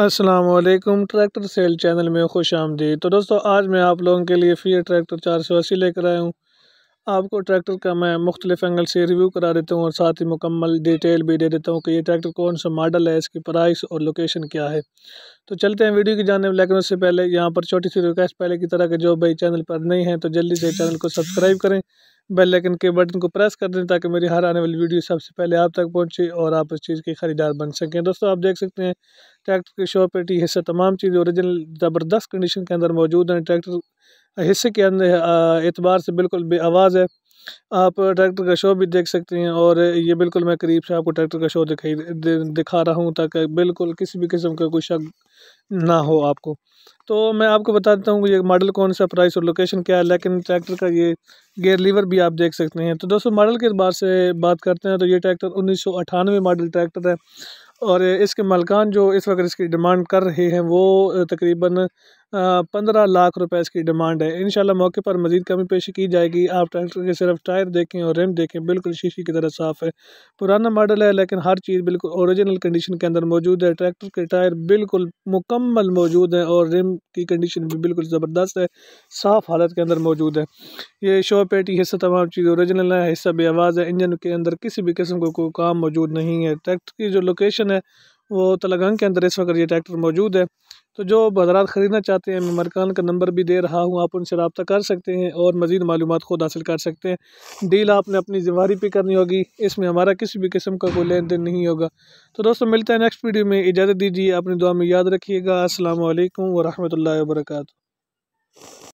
Aslam tractor cell channel में खुश आमदी तो दोस्तों आज मैं आप लोगों के लिए फिर ट्रैक्टर चार सौ अस्सी लेकर आया हूँ आपको ट्रैक्टर का मैं मुख्तलिफ एंगल से रिव्यू करा देता हूँ और साथ ही मुकम्मल डिटेल भी दे देता हूँ कि ये ट्रैक्टर कौन सा मॉडल है इसकी प्राइस और लोकेशन क्या है तो चलते हैं वीडियो की में लेकिन उससे पहले यहाँ पर छोटी सी रिक्वेस्ट पहले की तरह के जो भाई चैनल पर नहीं है तो जल्दी से चैनल को सब्सक्राइब करें बेल आइकन के बटन को प्रेस कर दें ताकि मेरी हर आने वाली वीडियो सबसे पहले आप तक पहुंचे और आप इस चीज़ के ख़रीदार बन सकें दोस्तों आप देख सकते हैं ट्रैक्टर के शॉप पे टी हिस्सा तमाम चीज़ें ओरिजिनल ज़बरदस्त कंडीशन के अंदर मौजूद हैं ट्रैक्टर हिस्से के अंदर एतबार से बिल्कुल आवाज़ है आप ट्रैक्टर का शो भी देख सकते हैं और ये बिल्कुल मैं करीब से आपको ट्रैक्टर का शो दिखाई दिखा रहा हूँ ताकि बिल्कुल किसी भी किस्म का कोई शक ना हो आपको तो मैं आपको बता देता हूँ ये मॉडल कौन सा प्राइस और लोकेशन क्या है लेकिन ट्रैक्टर का ये गेयर लीवर भी आप देख सकते हैं तो दोस्तों मॉडल के बार से बात करते हैं तो ये ट्रैक्टर उन्नीस मॉडल ट्रैक्टर है और इसके मालकान जो इस वक्त इसकी डिमांड कर रहे हैं वो तकरीबन पंद्रह लाख रुपए इसकी डिमांड है इन मौके पर मजीद कमी पेश की जाएगी आप ट्रैक्टर के सिर्फ टायर देखें और रिम देखें बिल्कुल शीशी की तरह साफ़ है पुराना मॉडल है लेकिन हर चीज़ बिल्कुल औरिजिनल कंडीशन के अंदर मौजूद है ट्रैक्टर के टायर बिल्कुल मुकम्मल मौजूद हैं और रिम की कंडीशन भी बिल्कुल ज़बरदस्त है साफ़ हालत के अंदर मौजूद है ये शो पेटी हिस्सा तमाम चीज़ औरिजिनल है हिस्सा बेआवाज़ है इंजन के अंदर किसी भी किस्म का कोई काम मौजूद नहीं है ट्रैक्टर की जो लोकेशन है वो तलागंग के अंदर इस वक्त ये ट्रैक्टर मौजूद है तो जो बाजार ख़रीदना चाहते हैं मैं मरकान का नंबर भी दे रहा हूँ आप उनसे रबता कर सकते हैं और मज़ीद मालूम ख़ुद हासिल कर सकते हैं डील आपने अपनी जिम्मेवारी पर करनी होगी इसमें हमारा किसी भी किस्म का कोई लेन देन नहीं होगा तो दोस्तों मिलते हैं नेक्स्ट वीडियो में इजाज़त दीजिए अपनी दुआ में याद रखिएगा असल वरहमल वर्का